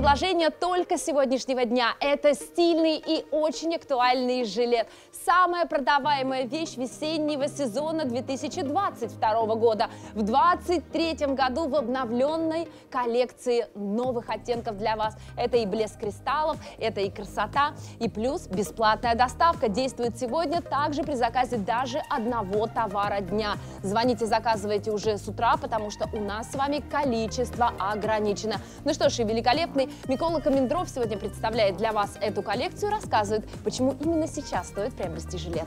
предложение только сегодняшнего дня. Это стильный и очень актуальный жилет. Самая продаваемая вещь весеннего сезона 2022 года. В 2023 году в обновленной коллекции новых оттенков для вас. Это и блеск кристаллов, это и красота, и плюс бесплатная доставка. Действует сегодня также при заказе даже одного товара дня. Звоните, заказывайте уже с утра, потому что у нас с вами количество ограничено. Ну что ж, и великолепный Микола Комендров сегодня представляет для вас эту коллекцию рассказывает, почему именно сейчас стоит приобрести жилет.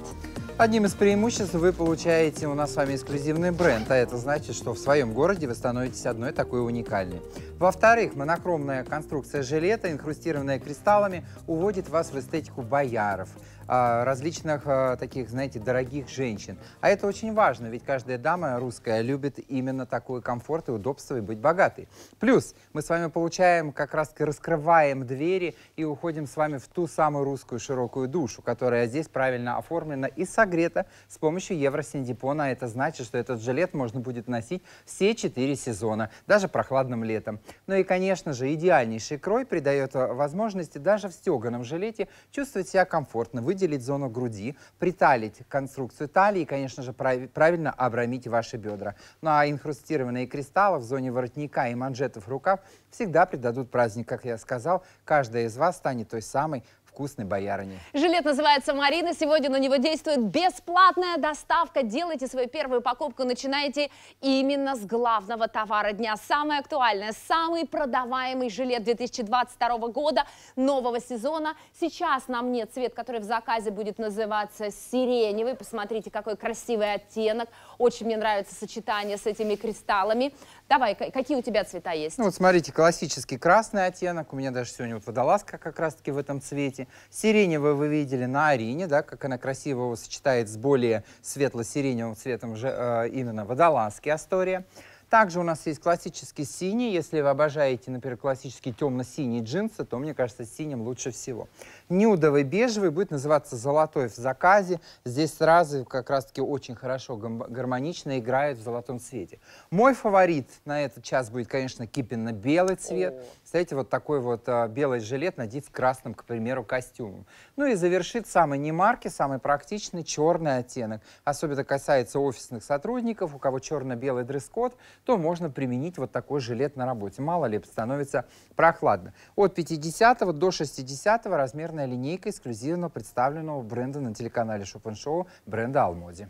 Одним из преимуществ вы получаете у нас с вами эксклюзивный бренд, а это значит, что в своем городе вы становитесь одной такой уникальной. Во-вторых, монохромная конструкция жилета, инкрустированная кристаллами, уводит вас в эстетику бояров. А, различных а, таких, знаете, дорогих женщин. А это очень важно, ведь каждая дама русская любит именно такой комфорт и удобство и быть богатой. Плюс мы с вами получаем, как раз раскрываем двери и уходим с вами в ту самую русскую широкую душу, которая здесь правильно оформлена и согрета с помощью евросиндипона. Это значит, что этот жилет можно будет носить все четыре сезона, даже прохладным летом. Ну и, конечно же, идеальнейший крой придает возможности даже в стеганом жилете чувствовать себя комфортно, вы выделить зону груди, приталить конструкцию талии и, конечно же, прав правильно обрамить ваши бедра. Ну а инхрустированные кристаллы в зоне воротника и манжетов рукав всегда придадут праздник, как я сказал. Каждая из вас станет той самой вкусной боярыни. Жилет называется «Марина». Сегодня на него действует бесплатная доставка. Делайте свою первую покупку, начинайте именно с главного товара дня. Самое актуальное, самый продаваемый жилет 2022 года, нового сезона. Сейчас на мне цвет, который в заказе будет называться сиреневый. Посмотрите, какой красивый оттенок. Очень мне нравится сочетание с этими кристаллами. Давай, какие у тебя цвета есть? Ну вот смотрите, классический красный оттенок. У меня даже сегодня вот водолазка как раз-таки в этом цвете цвете. Сиреневую вы видели на арене, да, как она красиво его сочетает с более светло-сиреневым цветом же, э, именно водолазки Астория. Также у нас есть классический синий. Если вы обожаете, например, классические темно-синие джинсы, то, мне кажется, синим лучше всего. Нюдовый бежевый будет называться «Золотой в заказе». Здесь сразу как раз-таки очень хорошо гармонично играет в золотом цвете. Мой фаворит на этот час будет, конечно, кипенно-белый цвет. О. Кстати, вот такой вот а, белый жилет надеть в красном, к примеру, костюмом. Ну и завершит самый немарки, самый практичный черный оттенок. Особенно касается офисных сотрудников, у кого черно-белый дресс-код, то можно применить вот такой жилет на работе. Мало ли, становится прохладно. От 50 до 60 размерная линейка эксклюзивно представленного бренда на телеканале Шопен Шоу бренда Алмоди.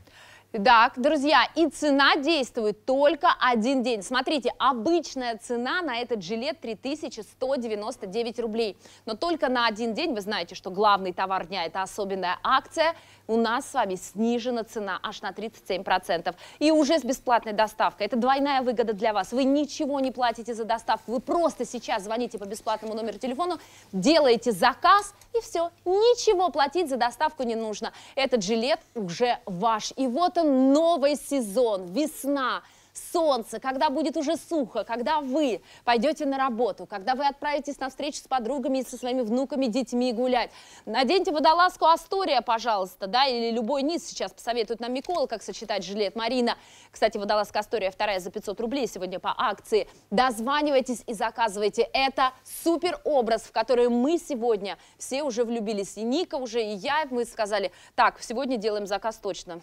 Так, друзья, и цена действует только один день. Смотрите, обычная цена на этот жилет 3199 рублей. Но только на один день, вы знаете, что главный товар дня – это особенная акция, у нас с вами снижена цена аж на 37%. И уже с бесплатной доставкой. Это двойная выгода для вас. Вы ничего не платите за доставку, вы просто сейчас звоните по бесплатному номеру телефона, делаете заказ, и все. Ничего платить за доставку не нужно. Этот жилет уже ваш. И вот он новый сезон, весна солнце, когда будет уже сухо, когда вы пойдете на работу, когда вы отправитесь на встречу с подругами и со своими внуками, детьми гулять. Наденьте водолазку Астория, пожалуйста, да, или любой низ сейчас посоветует нам Микола, как сочетать жилет Марина. Кстати, водолазка Астория вторая за 500 рублей сегодня по акции. Дозванивайтесь и заказывайте. Это супер образ, в который мы сегодня все уже влюбились. И Ника уже, и я, мы сказали, так, сегодня делаем заказ точно.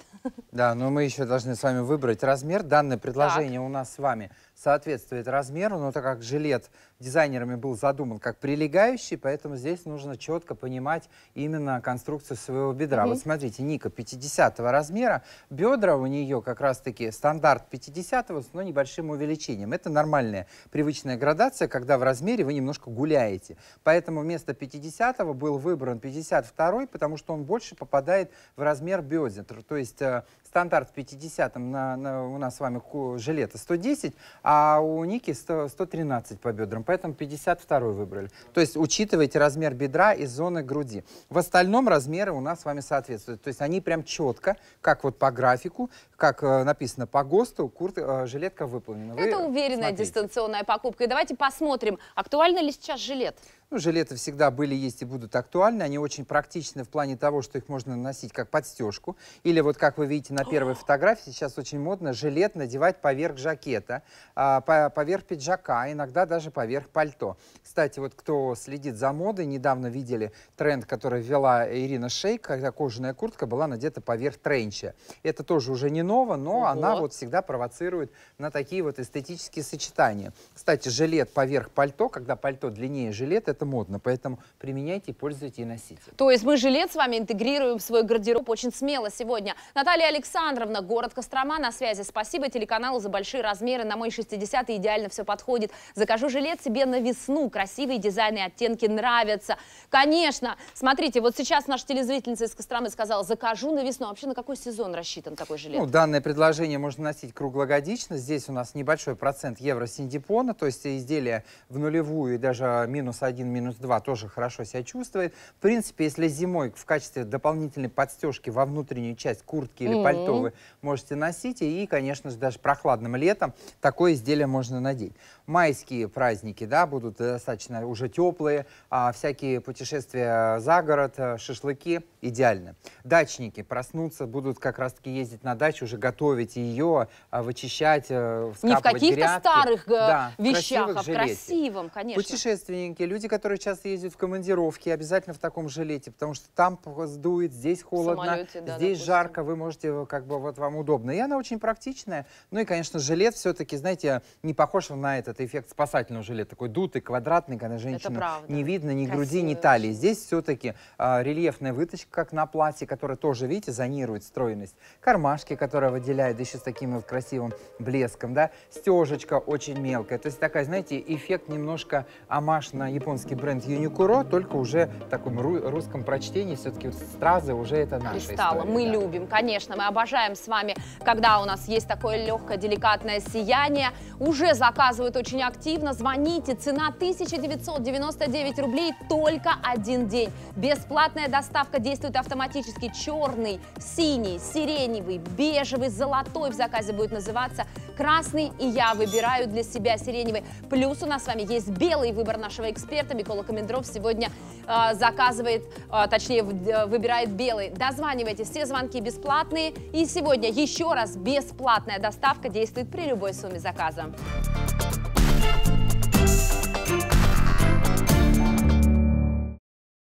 Да, но мы еще должны с вами выбрать размер данной предложения предложение так. у нас с вами соответствует размеру, но так как жилет дизайнерами был задуман как прилегающий, поэтому здесь нужно четко понимать именно конструкцию своего бедра. Mm -hmm. Вот смотрите, Ника 50 размера, бедра у нее как раз-таки стандарт 50 с но небольшим увеличением. Это нормальная привычная градация, когда в размере вы немножко гуляете. Поэтому вместо 50 был выбран 52 й потому что он больше попадает в размер бедер. То есть э, стандарт 50 на, на, у нас с вами жилета 110, а а у Ники 100, 113 по бедрам, поэтому 52 выбрали. То есть учитывайте размер бедра и зоны груди. В остальном размеры у нас с вами соответствуют. То есть они прям четко, как вот по графику, как э, написано по ГОСТу, курт, э, жилетка выполнена. Вы Это уверенная смотрите. дистанционная покупка. И давайте посмотрим, актуально ли сейчас жилет. Ну, жилеты всегда были, есть и будут актуальны. Они очень практичны в плане того, что их можно наносить как подстежку. Или вот, как вы видите на первой фотографии, сейчас очень модно жилет надевать поверх жакета, а, поверх пиджака, а иногда даже поверх пальто. Кстати, вот кто следит за модой, недавно видели тренд, который ввела Ирина Шейк, когда кожаная куртка была надета поверх тренча. Это тоже уже не ново, но Ого. она вот всегда провоцирует на такие вот эстетические сочетания. Кстати, жилет поверх пальто, когда пальто длиннее жилета, это модно. Поэтому применяйте, пользуйтесь и носите. То есть мы жилет с вами интегрируем в свой гардероб очень смело сегодня. Наталья Александровна, город Кострома, на связи. Спасибо телеканалу за большие размеры. На мой 60 идеально все подходит. Закажу жилет себе на весну. Красивые дизайны и оттенки нравятся. Конечно. Смотрите, вот сейчас наша телезрительница из Костромы сказала, закажу на весну. А вообще на какой сезон рассчитан такой жилет? Ну, данное предложение можно носить круглогодично. Здесь у нас небольшой процент евро-синдипона, то есть изделия в нулевую и даже минус один минус 2 тоже хорошо себя чувствует. В принципе, если зимой в качестве дополнительной подстежки во внутреннюю часть куртки или mm -hmm. пальто вы можете носить, и, конечно же, даже прохладным летом такое изделие можно надеть. Майские праздники, да, будут достаточно уже теплые, а всякие путешествия за город, э, шашлыки идеально. Дачники проснутся, будут как раз-таки ездить на дачу, уже готовить ее, э, вычищать, э, Не в каких-то старых да, вещах, в а в красивом, конечно. Путешественники, люди, которые которые часто ездят в командировки, обязательно в таком жилете, потому что там сдует, здесь холодно, самолете, да, здесь допустим. жарко, вы можете, э, как бы, вот вам удобно. И она очень практичная. Ну и, конечно, жилет все-таки, знаете, не похож на этот эффект спасательного жилета, такой дутый, квадратный, когда женщину не видно ни Красивый груди, ни талии. Здесь все-таки э, а, рельефная выточка, как на платье, которая тоже, видите, зонирует стройность. Кармашки, которые выделяют, еще с таким вот красивым блеском, да. Стежечка очень мелкая. То есть такая, знаете, эффект немножко амаш на японский немецкий бренд Юникуро, только уже в таком русском прочтении все-таки вот стразы уже это наша Кристалла. история. Мы да. любим, конечно, мы обожаем с вами, когда у нас есть такое легкое, деликатное сияние. Уже заказывают очень активно, звоните, цена 1999 рублей только один день. Бесплатная доставка действует автоматически. Черный, синий, сиреневый, бежевый, золотой в заказе будет называться – красный, и я выбираю для себя сиреневый. Плюс у нас с вами есть белый выбор нашего эксперта. Микола Комендров сегодня а, а, э, заказывает, э, точнее, выбирает белый. Дозванивайтесь, все звонки бесплатные. И сегодня еще раз бесплатная доставка действует при любой сумме заказа.